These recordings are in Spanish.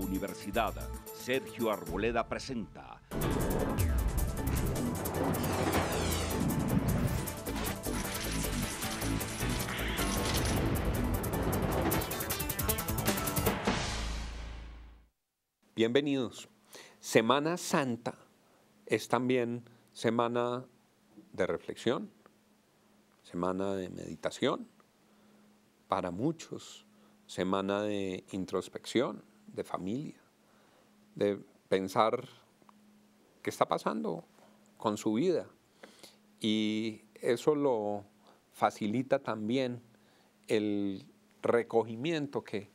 Universidad Sergio Arboleda presenta. Bienvenidos. Semana Santa es también semana de reflexión, semana de meditación, para muchos, semana de introspección, de familia, de pensar qué está pasando con su vida. Y eso lo facilita también el recogimiento que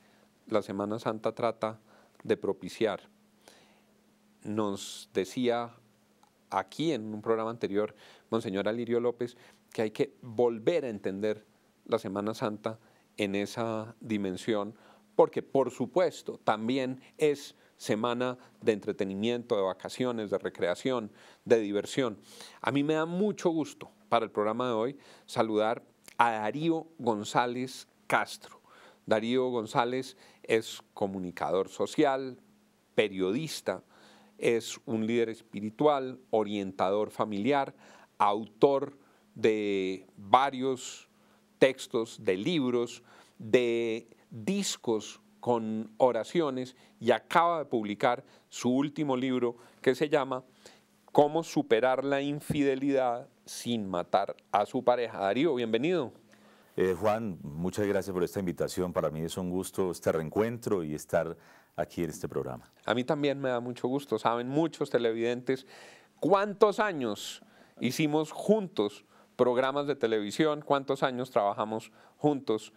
la Semana Santa trata de propiciar. Nos decía aquí en un programa anterior, Monseñor Alirio López, que hay que volver a entender la Semana Santa en esa dimensión porque por supuesto también es semana de entretenimiento, de vacaciones, de recreación, de diversión. A mí me da mucho gusto para el programa de hoy saludar a Darío González Castro. Darío González es comunicador social, periodista, es un líder espiritual, orientador familiar, autor de varios textos, de libros, de discos con oraciones y acaba de publicar su último libro que se llama Cómo superar la infidelidad sin matar a su pareja. Darío, bienvenido. Eh, Juan, muchas gracias por esta invitación. Para mí es un gusto este reencuentro y estar aquí en este programa. A mí también me da mucho gusto. Saben muchos televidentes cuántos años hicimos juntos programas de televisión, cuántos años trabajamos juntos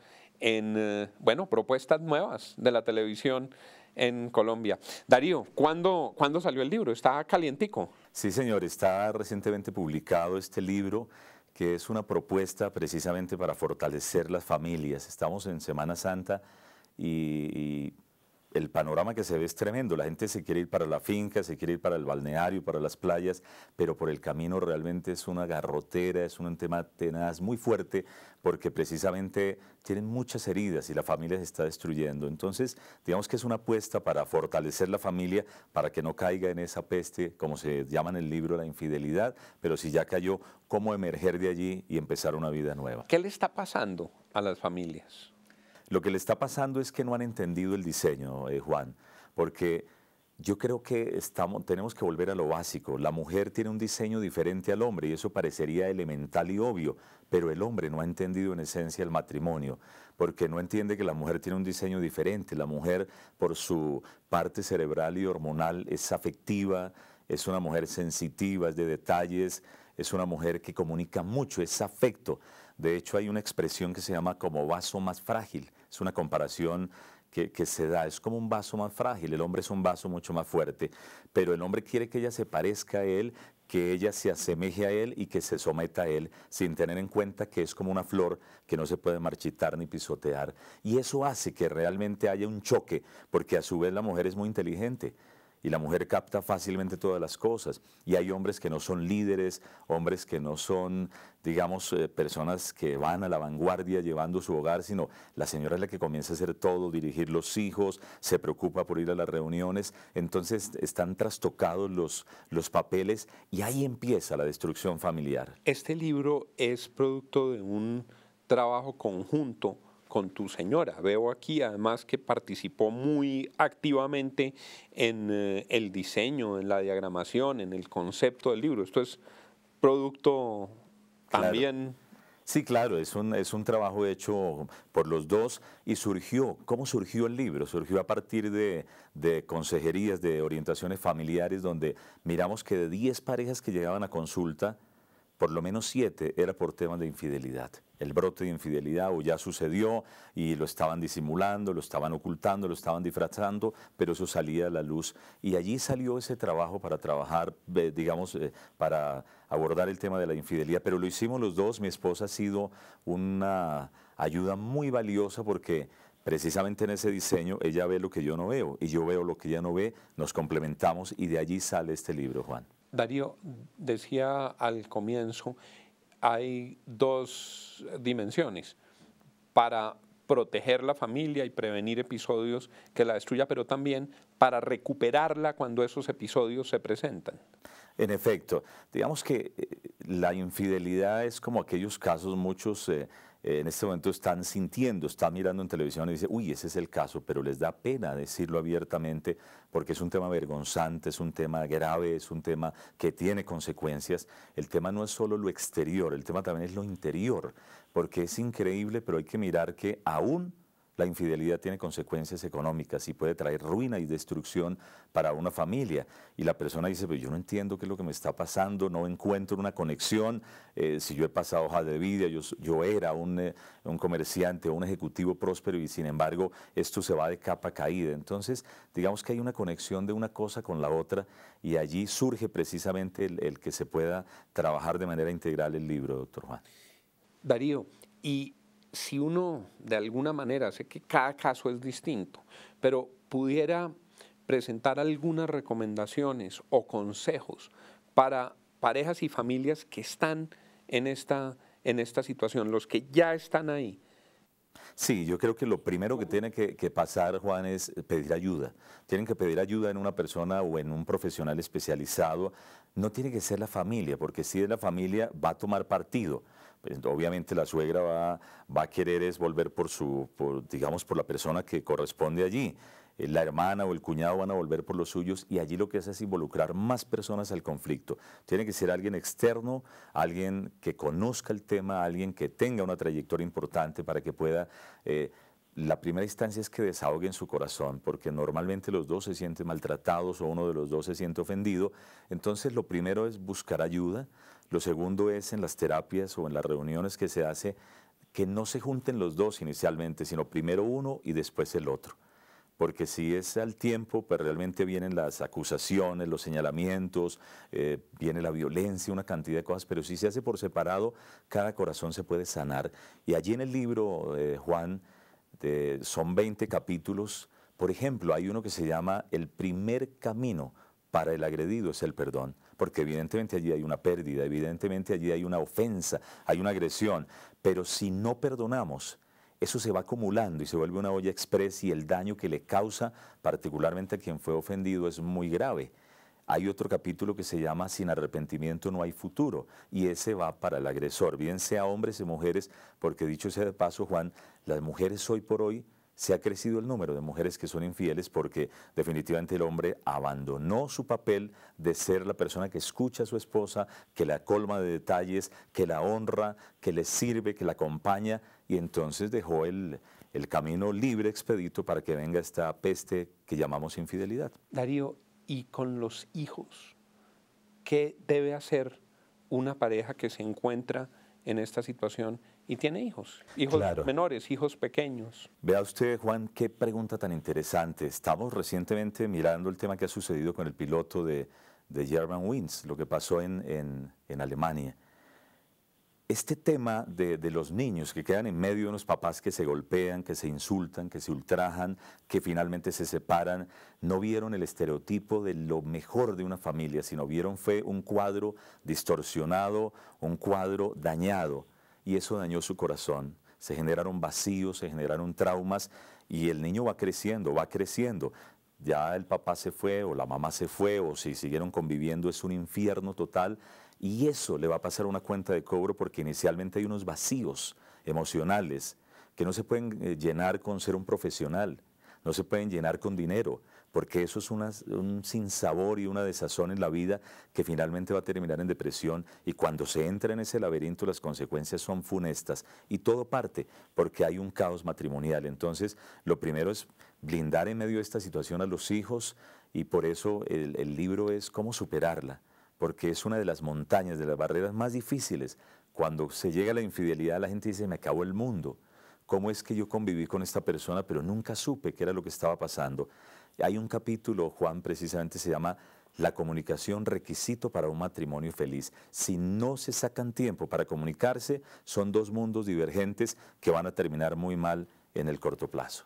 en, eh, bueno, propuestas nuevas de la televisión en Colombia. Darío, ¿cuándo, salió el libro? ¿Está calientico? Sí, señor, está recientemente publicado este libro que es una propuesta precisamente para fortalecer las familias. Estamos en Semana Santa y el panorama que se ve es tremendo. La gente se quiere ir para la finca, se quiere ir para el balneario, para las playas, pero por el camino realmente es una garrotera, es un tema tenaz muy fuerte, porque precisamente tienen muchas heridas y la familia se está destruyendo. Entonces, digamos que es una apuesta para fortalecer la familia, para que no caiga en esa peste, como se llama en el libro, la infidelidad, pero si ya cayó, cómo emerger de allí y empezar una vida nueva. ¿Qué le está pasando a las familias? Lo que le está pasando es que no han entendido el diseño, eh, Juan, porque yo creo que estamos, tenemos que volver a lo básico. La mujer tiene un diseño diferente al hombre y eso parecería elemental y obvio, pero el hombre no ha entendido en esencia el matrimonio, porque no entiende que la mujer tiene un diseño diferente. La mujer, por su parte cerebral y hormonal, es afectiva, es una mujer sensitiva, es de detalles, es una mujer que comunica mucho, es afecto. De hecho, hay una expresión que se llama como vaso más frágil es una comparación que, se da. Es como un vaso más frágil, el hombre es un vaso mucho más fuerte, pero el hombre quiere que ella se parezca a él, que ella se asemeje a él y que se someta a él, sin tener en cuenta que es como una flor que no se puede marchitar ni pisotear. Y eso hace que realmente haya un choque, porque a su vez la mujer es muy inteligente y la mujer capta fácilmente todas las cosas. Y hay hombres que no son líderes, hombres que no son, digamos, eh, personas que van a la vanguardia llevando su hogar, sino la señora es la que comienza a hacer todo, dirigir los hijos, se preocupa por ir a las reuniones. Entonces están trastocados los, los papeles y ahí empieza la destrucción familiar. Este libro es producto de un trabajo conjunto con tu señora. Veo aquí además que participó muy activamente en eh, el diseño, en la diagramación, en el concepto del libro. Esto es producto también... Sí, claro, es un, es un trabajo hecho por los dos y surgió, ¿cómo surgió el libro? Surgió a partir de, de consejerías, de orientaciones familiares, donde miramos que de 10 parejas que llegaban a consulta, por lo menos siete era por temas de infidelidad. El brote de infidelidad o ya sucedió y lo estaban disimulando, lo estaban ocultando, lo estaban disfrazando, pero eso salía a la luz. Y allí salió ese trabajo para trabajar, digamos, eh, para abordar el tema de la infidelidad. Pero lo hicimos los dos, mi esposa ha sido una ayuda muy valiosa porque precisamente en ese diseño ella ve lo que yo no veo y yo veo lo que ella no ve, nos complementamos y de allí sale este libro, Juan. Darío decía al comienzo, hay dos dimensiones para proteger la familia y prevenir episodios que la destruya, pero también para recuperarla cuando esos episodios se presentan. En efecto, digamos que eh, la infidelidad es como aquellos casos muchos... Eh, eh, en este momento están sintiendo, están mirando en televisión y dicen, uy, ese es el caso, pero les da pena decirlo abiertamente porque es un tema vergonzante, es un tema grave, es un tema que tiene consecuencias. El tema no es solo lo exterior, el tema también es lo interior, porque es increíble, pero hay que mirar que aún la infidelidad tiene consecuencias económicas y puede traer ruina y destrucción para una familia. Y la persona dice, pero yo no entiendo qué es lo que me está pasando, no encuentro una conexión. Eh, si yo he pasado hoja de vida, yo, era eh, un, comerciante un ejecutivo próspero y sin embargo esto se va de capa caída. Entonces, digamos que hay una conexión de una cosa con la otra y allí surge precisamente el, el que se pueda trabajar de manera integral el libro, doctor Juan. Darío, y si uno de alguna manera, sé que cada caso es distinto, pero pudiera presentar algunas recomendaciones o consejos para parejas y familias que están en esta, situación, los que ya están ahí. Sí, yo creo que lo primero que tiene que, que, pasar, Juan, es pedir ayuda. Tienen que pedir ayuda en una persona o en un profesional especializado. No tiene que ser la familia, porque si es la familia va a tomar partido. Pues, obviamente la suegra va, a querer es volver por su, digamos, por la persona que corresponde allí. Eh, la hermana o el cuñado van a volver por los suyos y allí lo que hace es involucrar más personas al conflicto. Tiene que ser alguien externo, alguien que conozca el tema, alguien que tenga una trayectoria importante para que pueda... Eh, la primera instancia es que desahoguen su corazón, porque normalmente los dos se sienten maltratados o uno de los dos se siente ofendido. Entonces lo primero es buscar ayuda, lo segundo es en las terapias o en las reuniones que se hace que no se junten los dos inicialmente, sino primero uno y después el otro. Porque si es al tiempo, pues realmente vienen las acusaciones, los señalamientos, eh, viene la violencia, una cantidad de cosas, pero si se hace por separado, cada corazón se puede sanar. Y allí en el libro, eh, de Juan, son 20 capítulos. Por ejemplo, hay uno que se llama El primer camino, para el agredido es el perdón, porque evidentemente allí hay una pérdida, evidentemente allí hay una ofensa, hay una agresión, pero si no perdonamos, eso se va acumulando y se vuelve una olla expresa y el daño que le causa particularmente a quien fue ofendido es muy grave. Hay otro capítulo que se llama Sin arrepentimiento no hay futuro y ese va para el agresor, bien sea hombres y mujeres, porque dicho sea de paso Juan, las mujeres hoy por hoy se ha crecido el número de mujeres que son infieles porque definitivamente el hombre abandonó su papel de ser la persona que escucha a su esposa, que la colma de detalles, que la honra, que le sirve, que la acompaña y entonces dejó el, el camino libre, expedito, para que venga esta peste que llamamos infidelidad. Darío, ¿y con los hijos? ¿Qué debe hacer una pareja que se encuentra en esta situación y tiene hijos, hijos menores, hijos pequeños. Vea usted, Juan, qué pregunta tan interesante. Estamos recientemente mirando el tema que ha sucedido con el piloto de, Germanwings, lo que pasó en Alemania este tema de, los niños que quedan en medio de unos papás que se golpean, que se insultan, que se ultrajan, que finalmente se separan, no vieron el estereotipo de lo mejor de una familia, sino vieron fue un cuadro distorsionado, un cuadro dañado, y eso dañó su corazón. Se generaron vacíos, se generaron traumas, y el niño va creciendo, va creciendo ya el papá se fue o la mamá se fue o si siguieron conviviendo es un infierno total y eso le va a pasar a una cuenta de cobro porque inicialmente hay unos vacíos emocionales que no se pueden eh, llenar con ser un profesional, no se pueden llenar con dinero, porque eso es un sinsabor y una desazón en la vida que finalmente va a terminar en depresión y cuando se entra en ese laberinto las consecuencias son funestas y todo parte porque hay un caos matrimonial. Entonces, lo primero es blindar en medio de esta situación a los hijos y por eso el libro es cómo superarla porque es una de las montañas, de las barreras más difíciles. Cuando se llega a la infidelidad, la gente dice, me acabó el mundo. ¿Cómo es que yo conviví con esta persona, pero nunca supe qué era lo que estaba pasando? Hay un capítulo, Juan, precisamente se llama la comunicación requisito para un matrimonio feliz. Si no se sacan tiempo para comunicarse, son dos mundos divergentes que van a terminar muy mal en el corto plazo.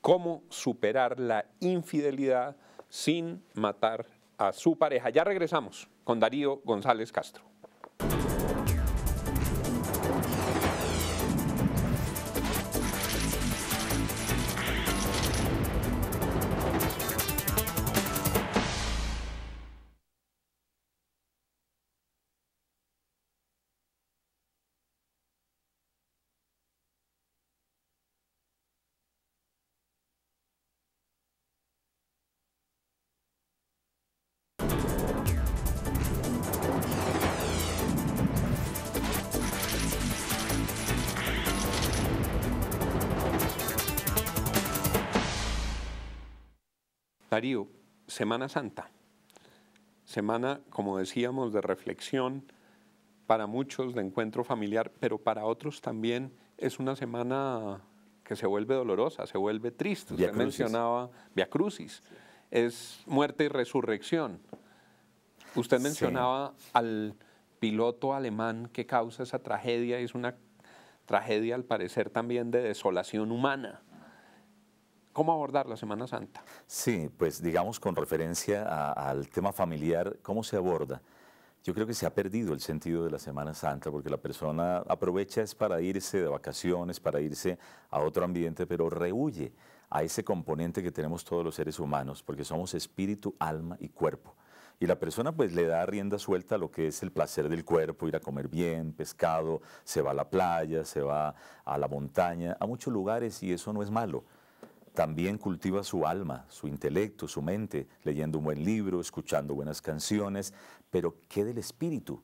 ¿Cómo superar la infidelidad sin matar a su pareja? Ya regresamos con Darío González Castro. Darío, Semana Santa, semana, como decíamos, de reflexión, para muchos de encuentro familiar, pero para otros también es una semana que se vuelve dolorosa, se vuelve triste. Usted mencionaba Via Crucis, es muerte y resurrección. Usted mencionaba al piloto alemán que causa esa tragedia, es una tragedia al parecer también de desolación humana. ¿Cómo abordar la Semana Santa? Sí, pues digamos con referencia al tema familiar, ¿cómo se aborda? Yo creo que se ha perdido el sentido de la Semana Santa porque la persona aprovecha es para irse de vacaciones, para irse a otro ambiente, pero rehuye a ese componente que tenemos todos los seres humanos, porque somos espíritu, alma y cuerpo. Y la persona pues le da rienda suelta a lo que es el placer del cuerpo, ir a comer bien, pescado, se va a la playa, se va a la montaña, a muchos lugares y eso no es malo también cultiva su alma, su intelecto, su mente, leyendo un buen libro, escuchando buenas canciones, pero ¿qué del espíritu?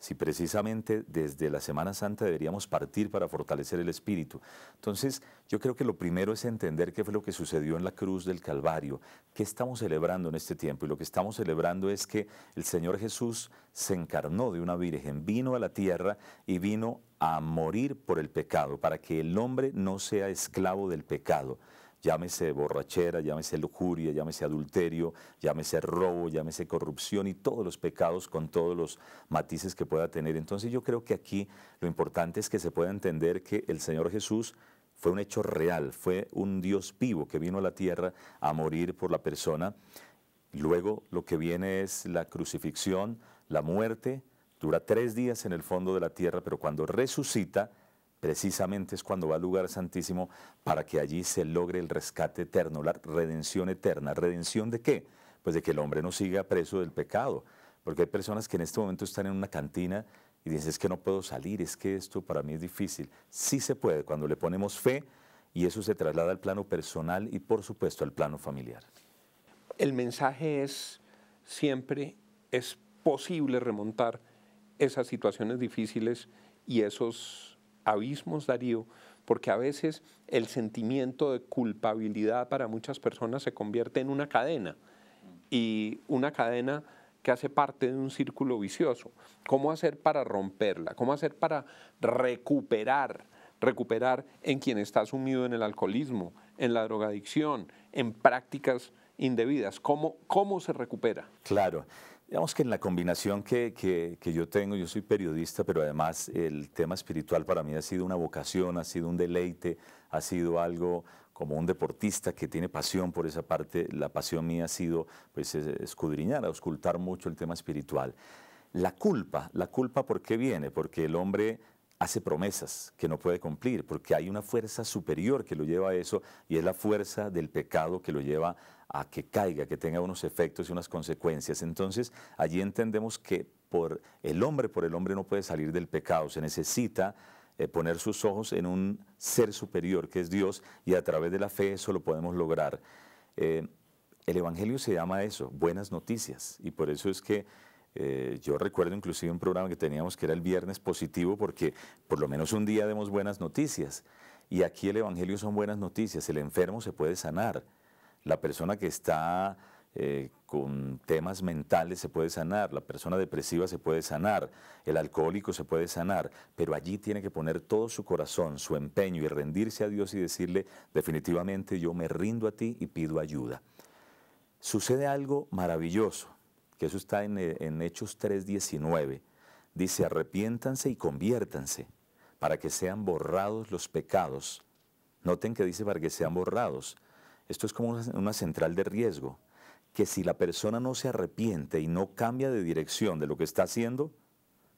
Si precisamente desde la Semana Santa deberíamos partir para fortalecer el espíritu. Entonces, yo creo que lo primero es entender qué fue lo que sucedió en la cruz del Calvario, qué estamos celebrando en este tiempo. Y lo que estamos celebrando es que el Señor Jesús se encarnó de una virgen, vino a la tierra y vino a morir por el pecado, para que el hombre no sea esclavo del pecado llámese borrachera, llámese lujuria, llámese adulterio, llámese robo, llámese corrupción y todos los pecados con todos los matices que pueda tener. Entonces yo creo que aquí lo importante es que se pueda entender que el Señor Jesús fue un hecho real, fue un Dios vivo que vino a la tierra a morir por la persona. Luego lo que viene es la crucifixión, la muerte, dura tres días en el fondo de la tierra, pero cuando resucita, precisamente es cuando va al lugar santísimo para que allí se logre el rescate eterno, la redención eterna. ¿Redención de qué? Pues de que el hombre no siga preso del pecado. Porque hay personas que en este momento están en una cantina y dicen, es que no puedo salir, es que esto para mí es difícil. Sí se puede cuando le ponemos fe y eso se traslada al plano personal y por supuesto al plano familiar. El mensaje es siempre, es posible remontar esas situaciones difíciles y esos abismos, Darío, porque a veces el sentimiento de culpabilidad para muchas personas se convierte en una cadena y una cadena que hace parte de un círculo vicioso. ¿Cómo hacer para romperla? ¿Cómo hacer para recuperar? Recuperar en quien está sumido en el alcoholismo, en la drogadicción, en prácticas indebidas. ¿Cómo, cómo se recupera? Claro. Digamos que en la combinación que, yo tengo, yo soy periodista, pero además el tema espiritual para mí ha sido una vocación, ha sido un deleite, ha sido algo como un deportista que tiene pasión por esa parte. La pasión mía ha sido pues, escudriñar, auscultar mucho el tema espiritual. La culpa, la culpa ¿por qué viene? Porque el hombre hace promesas que no puede cumplir, porque hay una fuerza superior que lo lleva a eso y es la fuerza del pecado que lo lleva a a que caiga, que tenga unos efectos y unas consecuencias. Entonces, allí entendemos que por el hombre, por el hombre no puede salir del pecado, se necesita eh, poner sus ojos en un ser superior que es Dios y a través de la fe eso lo podemos lograr. Eh, el Evangelio se llama eso, buenas noticias, y por eso es que eh, yo recuerdo inclusive un programa que teníamos que era el viernes positivo porque por lo menos un día demos buenas noticias. Y aquí el Evangelio son buenas noticias, el enfermo se puede sanar, la persona que está eh, con temas mentales se puede sanar, la persona depresiva se puede sanar, el alcohólico se puede sanar, pero allí tiene que poner todo su corazón, su empeño y rendirse a Dios y decirle definitivamente yo me rindo a ti y pido ayuda. Sucede algo maravilloso, que eso está en, eh, en Hechos 3.19. Dice, arrepiéntanse y conviértanse para que sean borrados los pecados. Noten que dice para que sean borrados esto es como una, central de riesgo, que si la persona no se arrepiente y no cambia de dirección de lo que está haciendo,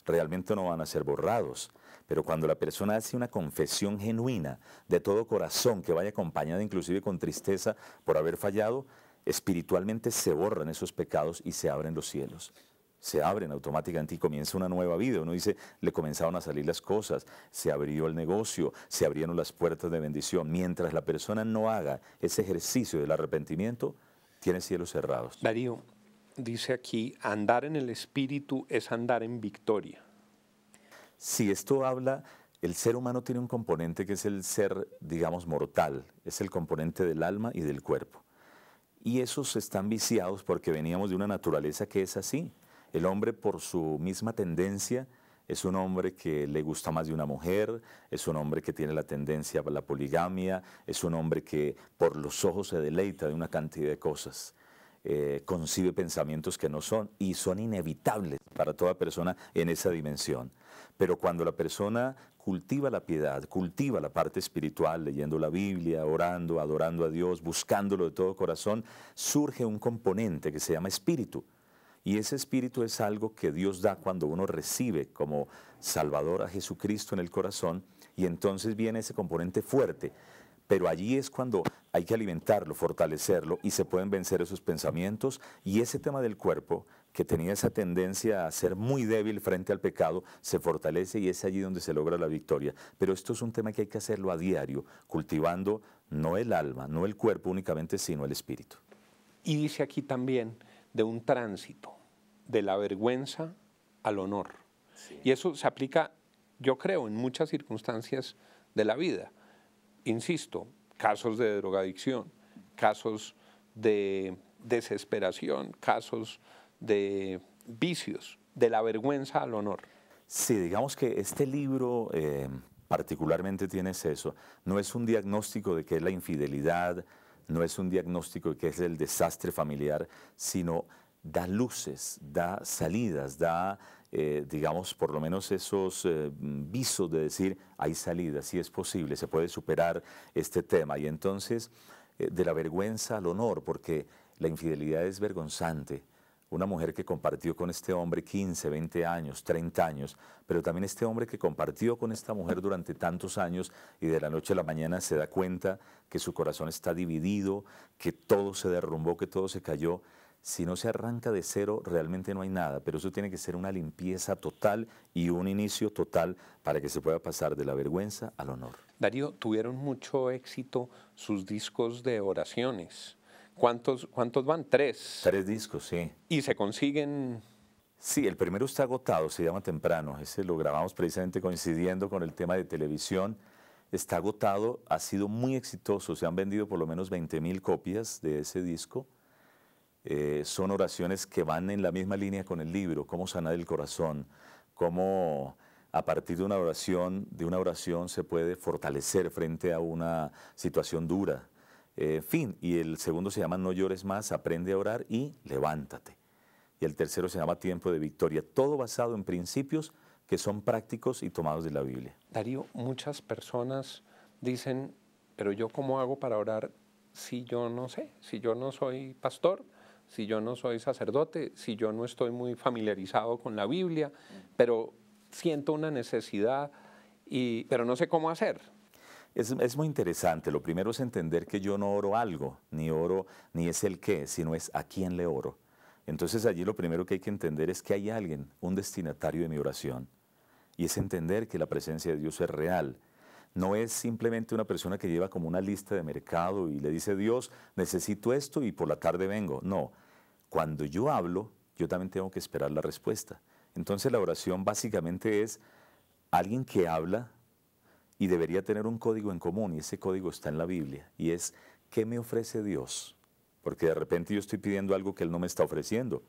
realmente no van a ser borrados. Pero cuando la persona hace una confesión genuina, de todo corazón, que vaya acompañada inclusive con tristeza por haber fallado, espiritualmente se borran esos pecados y se abren los cielos se abren automáticamente y comienza una nueva vida. Uno dice, le comenzaron a salir las cosas, se abrió el negocio, se abrieron las puertas de bendición. Mientras la persona no haga ese ejercicio del arrepentimiento, tiene cielos cerrados. Darío, dice aquí, andar en el espíritu es andar en victoria. Si esto habla, el ser humano tiene un componente que es el ser, digamos, mortal, es el componente del alma y del cuerpo. Y esos están viciados porque veníamos de una naturaleza que es así el hombre por su misma tendencia es un hombre que le gusta más de una mujer, es un hombre que tiene la tendencia a la poligamia, es un hombre que por los ojos se deleita de una cantidad de cosas. Eh, concibe pensamientos que no son y son inevitables para toda persona en esa dimensión. Pero cuando la persona cultiva la piedad, cultiva la parte espiritual, leyendo la Biblia, orando, adorando a Dios, buscándolo de todo corazón, surge un componente que se llama espíritu y ese espíritu es algo que Dios da cuando uno recibe como Salvador a Jesucristo en el corazón y entonces viene ese componente fuerte. Pero allí es cuando hay que alimentarlo, fortalecerlo y se pueden vencer esos pensamientos y ese tema del cuerpo que tenía esa tendencia a ser muy débil frente al pecado, se fortalece y es allí donde se logra la victoria. Pero esto es un tema que hay que hacerlo a diario, cultivando no el alma, no el cuerpo únicamente, sino el espíritu. Y dice aquí también, de un tránsito de la vergüenza al honor. Y eso se aplica, yo creo, en muchas circunstancias de la vida. Insisto, casos de drogadicción, casos de desesperación, casos de vicios, de la vergüenza al honor. Sí, digamos que este libro eh, particularmente tiene eso. No es un diagnóstico de que es la infidelidad, no es un diagnóstico que es el desastre familiar, sino da luces, da salidas, da, eh, digamos, por lo menos esos eh, visos de decir, hay salidas, sí es posible, se puede superar este tema. Y entonces, eh, de la vergüenza al honor, porque la infidelidad es vergonzante una mujer que compartió con este hombre 15, 20 años, 30 años, pero también este hombre que compartió con esta mujer durante tantos años y de la noche a la mañana se da cuenta que su corazón está dividido, que todo se derrumbó, que todo se cayó. Si no se arranca de cero, realmente no hay nada, pero eso tiene que ser una limpieza total y un inicio total para que se pueda pasar de la vergüenza al honor. Darío, tuvieron mucho éxito sus discos de oraciones. ¿Cuántos, van? Tres. Tres discos, sí. ¿Y se consiguen? Sí, el primero está agotado, se llama Temprano. Ese lo grabamos precisamente coincidiendo con el tema de televisión. Está agotado, ha sido muy exitoso. Se han vendido por lo menos 20 mil copias de ese disco. Eh, son oraciones que van en la misma línea con el libro, cómo sanar el corazón, cómo a partir de una oración, de una oración se puede fortalecer frente a una situación dura eh, fin, y el segundo se llama No llores más, aprende a orar y levántate. Y el tercero se llama Tiempo de Victoria. Todo basado en principios que son prácticos y tomados de la Biblia. Darío, muchas personas dicen, pero yo cómo hago para orar si yo no sé, si yo no soy pastor, si yo no soy sacerdote, si yo no estoy muy familiarizado con la Biblia, pero siento una necesidad, y, pero no sé cómo hacer. Es, muy interesante. Lo primero es entender que yo no oro algo, ni oro, ni es el qué, sino es a quién le oro. Entonces allí lo primero que hay que entender es que hay alguien, un destinatario de mi oración. Y es entender que la presencia de Dios es real. No es simplemente una persona que lleva como una lista de mercado y le dice, Dios, necesito esto y por la tarde vengo. No, cuando yo hablo, yo también tengo que esperar la respuesta. Entonces la oración básicamente es alguien que habla y debería tener un código en común, y ese código está en la Biblia, y es, ¿qué me ofrece Dios? Porque de repente yo estoy pidiendo algo que Él no me está ofreciendo.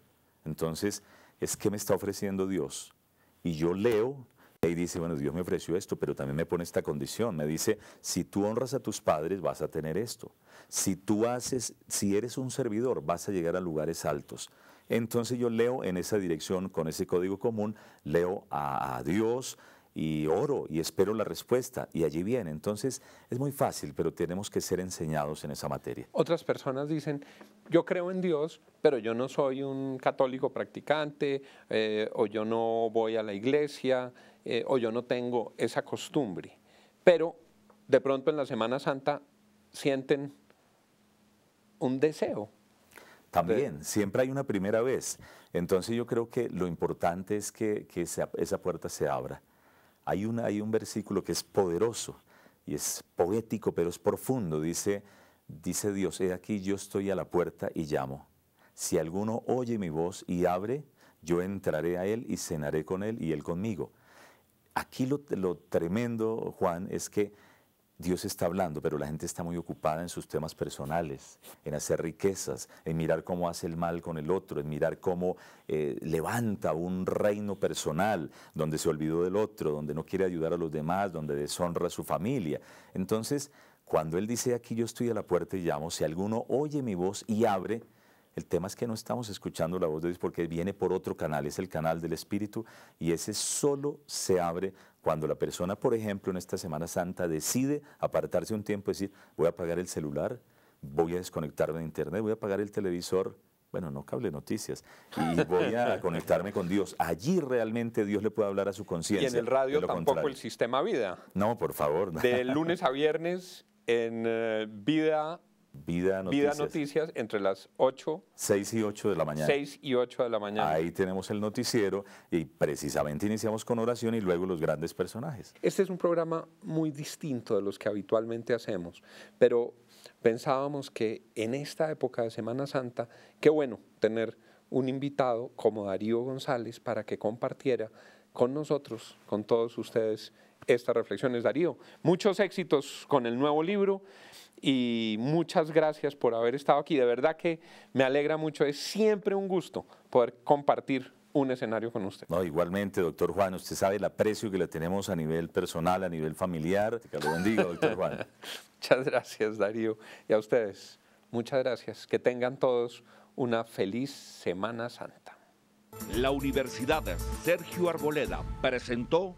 Entonces, es ¿qué me está ofreciendo Dios? Y yo leo y dice, bueno, Dios me ofreció esto, pero también me pone esta condición. Me dice, si tú honras a tus padres, vas a tener esto. Si tú haces, si eres un servidor, vas a llegar a lugares altos. Entonces yo leo en esa dirección, con ese código común, leo a, a Dios, y oro y espero la respuesta y allí viene. Entonces es muy fácil, pero tenemos que ser enseñados en esa materia. Otras personas dicen, yo creo en Dios, pero yo no soy un católico practicante eh, o yo no voy a la iglesia eh, o yo no tengo esa costumbre. Pero de pronto en la Semana Santa sienten un deseo. También, siempre hay una primera vez. Entonces yo creo que lo importante es que, que esa puerta se abra hay, hay un versículo que es poderoso y es poético, pero es profundo. Dice, dice Dios, he aquí yo estoy a la puerta y llamo. Si alguno oye mi voz y abre, yo entraré a él y cenaré con él y él conmigo. Aquí lo tremendo, Juan, es que Dios está hablando, pero la gente está muy ocupada en sus temas personales, en hacer riquezas, en mirar cómo hace el mal con el otro, en mirar cómo eh, levanta un reino personal donde se olvidó del otro, donde no quiere ayudar a los demás, donde deshonra a su familia. Entonces, cuando Él dice aquí yo estoy a la puerta y llamo, si alguno oye mi voz y abre, el tema es que no estamos escuchando la voz de Dios porque viene por otro canal, es el canal del Espíritu y ese solo se abre cuando la persona, por ejemplo, en esta Semana Santa decide apartarse un tiempo y decir, voy a apagar el celular, voy a desconectarme de Internet, voy a apagar el televisor, bueno, no cable noticias, y voy a conectarme con Dios. Allí realmente Dios le puede hablar a su conciencia. Y en el radio tampoco el sistema vida. No, por favor. De lunes a viernes en eh, Vida Vida Noticias. Vida Noticias entre las 8. 6 y 8 de la mañana. 6 y 8 de la mañana. Ahí tenemos el noticiero y precisamente iniciamos con oración y luego los grandes personajes. Este es un programa muy distinto de los que habitualmente hacemos, pero pensábamos que en esta época de Semana Santa, qué bueno tener un invitado como Darío González para que compartiera con nosotros, con todos ustedes, estas reflexiones, Darío. Muchos éxitos con el nuevo libro y muchas gracias por haber estado aquí. De verdad que me alegra mucho, es siempre un gusto poder compartir un escenario con usted. No, igualmente, doctor Juan, usted sabe el aprecio que le tenemos a nivel personal, a nivel familiar. Que lo bendiga, doctor Juan. muchas gracias, Darío. Y a ustedes, muchas gracias. Que tengan todos una feliz Semana Santa. La Universidad Sergio Arboleda presentó...